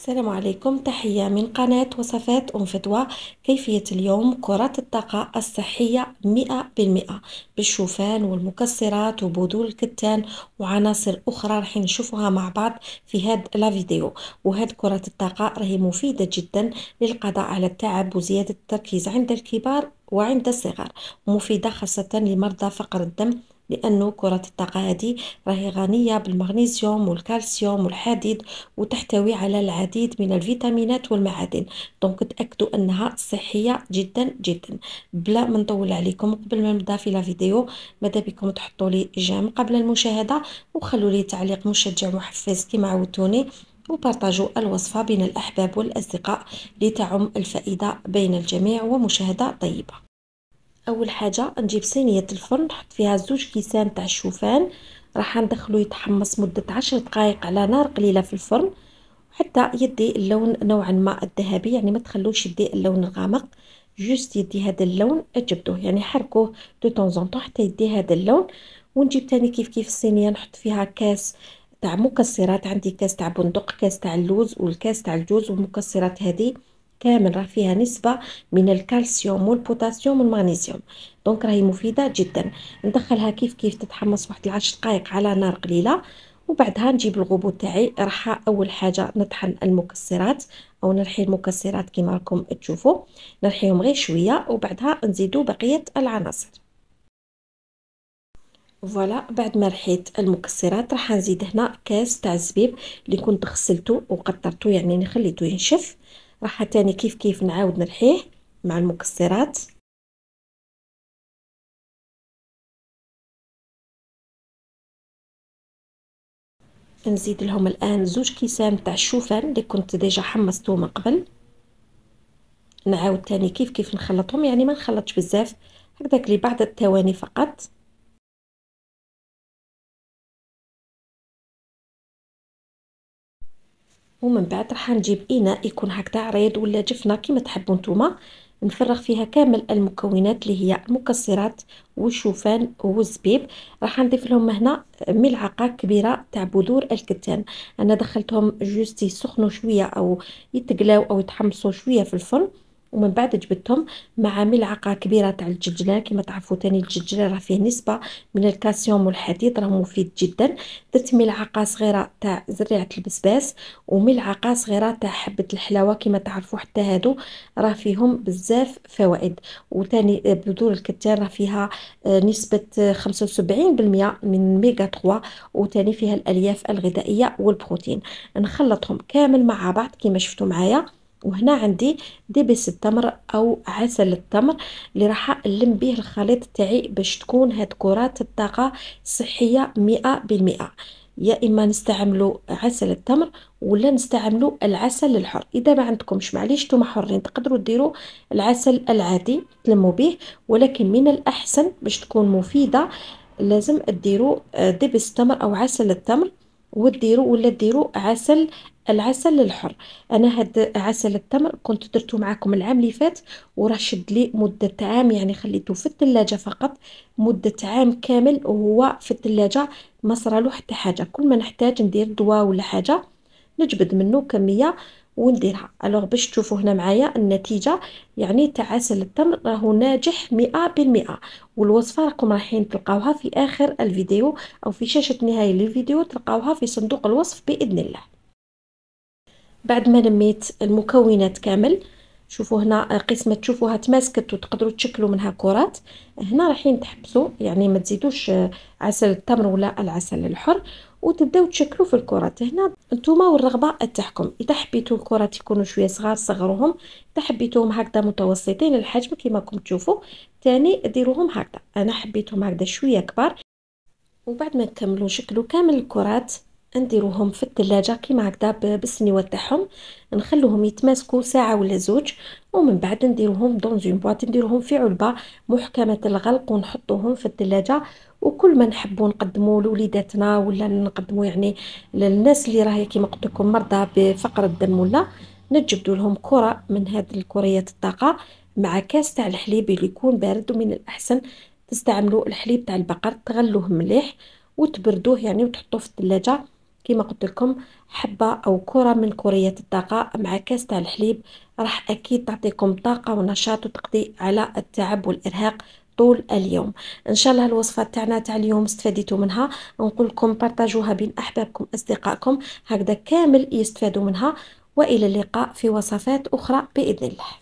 السلام عليكم تحية من قناة وصفات أم فتوى كيفية اليوم كرة الطاقة الصحية مئة بالمئة بالشوفان والمكسرات وبذور الكتان وعناصر أخرى رح نشوفها مع بعض في هاد الفيديو وهذه كرة الطاقة راهي مفيدة جدا للقضاء على التعب وزيادة التركيز عند الكبار وعند الصغار مفيدة خاصة لمرضى فقر الدم لانه كره الطاقه هذه راهي غنيه بالمغنيسيوم والكالسيوم والحديد وتحتوي على العديد من الفيتامينات والمعادن دونك تاكدوا انها صحيه جدا جدا بلا ما نطول عليكم قبل ما نبدا في لا فيديو ماذا بكم تحطوا لي جيم قبل المشاهده وخلوا لي تعليق مشجع محفز كما عودتوني وبارطاجوا الوصفة بين الأحباب والأصدقاء لتعم الفائدة بين الجميع ومشاهدة طيبة اول حاجه نجيب صينيه الفرن نحط فيها زوج كيسان تاع الشوفان راح ندخلو يتحمص مده عشر دقائق على نار قليله في الفرن حتى يدي اللون نوعا ما الذهبي يعني ما تخلوش يدي اللون الغامق جوست يدي هذا اللون اجبدوه يعني حركوه دو طون حتى يدي هذا اللون ونجيب تاني كيف كيف الصينيه نحط فيها كاس تاع مكسرات عندي كاس تاع بندق كاس تاع اللوز والكاس تاع الجوز والمكسرات هذه كامل راه فيها نسبه من الكالسيوم والبوتاسيوم والمغنيسيوم دونك راهي مفيده جدا ندخلها كيف كيف تتحمص واحد 10 دقائق على نار قليله وبعدها نجيب الغبو تاعي راح اول حاجه نطحن المكسرات او نرحي المكسرات كما راكم تشوفوا نرحيهم غير شويه وبعدها نزيدوا بقيه العناصر فوالا بعد ما رحيت المكسرات راح نزيد هنا كاس تاع الزبيب اللي كنت غسلته وقطرته يعني خليته ينشف راح تاني كيف كيف نعاود نرحيه مع المكسرات نزيد لهم الان زوج كيسان تاع الشوفان اللي كنت ديجا حمصتو من قبل نعاود تاني كيف كيف نخلطهم يعني ما نخلطش بزاف هكذاك لبعض التواني فقط ومن بعد راح نجيب اناء يكون هكذا عريض ولا جفنه كما تحبوا نتوما نفرغ فيها كامل المكونات اللي هي المكسرات والشوفان والزبيب راح نضيف لهم هنا ملعقه كبيره تاع بذور الكتان انا دخلتهم جوستي سخنوا شويه او يتقلاو او يتحمصوا شويه في الفرن ومن بعد جبدتهم مع ملعقه كبيره تاع الجلجله كما تعرفوا تاني الجلجله راه فيه نسبه من الكالسيوم والحديد راه مفيد جدا درت ملعقه صغيره تاع زريعه البسباس وملعقه صغيره تاع حبه الحلاوه كما تعرفوا حتى هادو راه فيهم بزاف فوائد وثاني آه، بذور الكتان راه فيها آه، نسبه 75% آه، من ميغا 3 وثاني فيها الالياف الغذائيه والبروتين نخلطهم كامل مع بعض كما شفتوا معايا وهنا عندي دبس التمر او عسل التمر اللي راح نلم به الخليط تاعي باش تكون هاد كرات الطاقه صحيه مئة بالمئة يا اما نستعملو عسل التمر ولا نستعملو العسل الحر اذا ما عندكمش معليش نتوما حرين تقدروا ديروا العسل العادي تلموا به ولكن من الاحسن باش تكون مفيده لازم ديروا دبس التمر او عسل التمر وديروا ولا ديروا عسل العسل الحر انا هاد عسل التمر كنت درته معاكم العام اللي فات وراه لي مده عام يعني خليته في الثلاجه فقط مده عام كامل وهو في الثلاجه ما صرالو حتى حاجه كل ما نحتاج ندير دواء ولا حاجه نجبد منه كميه ونديرها الوغ باش تشوفوا هنا معايا النتيجه يعني تاع عسل التمر راهو ناجح مئة والوصفه راكم رايحين تلقاوها في اخر الفيديو او في شاشه نهايه الفيديو تلقاوها في صندوق الوصف باذن الله بعد ما لميت المكونات كامل شوفوا هنا قسمه تشوفوها تماسكت وتقدروا تشكلوا منها كرات هنا رايحين تحبسوا يعني ما تزيدوش عسل التمر ولا العسل الحر وتبداو تشكلوا في الكرات هنا نتوما والرغبه تاعكم اذا حبيتوا الكرات يكونوا شويه صغار صغروهم اذا حبيتوهم هكذا متوسطين الحجم كما راكم تشوفوا ثاني ديروهم هكذا انا حبيتهم هكذا شويه كبار وبعد ما نكملوا شكلوا كامل الكرات نديروهم في الثلاجة كيما هكذا بالسنيوة تاعهم نخلوهم يتماسكوا ساعة ولا زوج ومن بعد نديروهم دون اون بواط نديروهم في علبة محكمة الغلق ونحطوهم في الثلاجة وكل ما نحبوا نقدموا لوليداتنا ولا نقدموا يعني للناس اللي راهي كيما قلت لكم مرضى بفقر الدم ولا نجبدوا لهم كرة من هذه الكريات الطاقة مع كاس تاع الحليب اللي يكون بارد ومن الأحسن تستعملوا الحليب تاع البقر تغلوه مليح وتبردوه يعني وتحطوه في الثلاجة كما قلت لكم حبه او كره من كريات الطاقه مع كاس تاع الحليب راح اكيد تعطيكم طاقه ونشاط وتقضي على التعب والارهاق طول اليوم ان شاء الله الوصفه تاعنا تاع اليوم استفادتوا منها نقول لكم بارطاجوها بين احبابكم اصدقائكم هكذا كامل يستفادوا منها والى اللقاء في وصفات اخرى باذن الله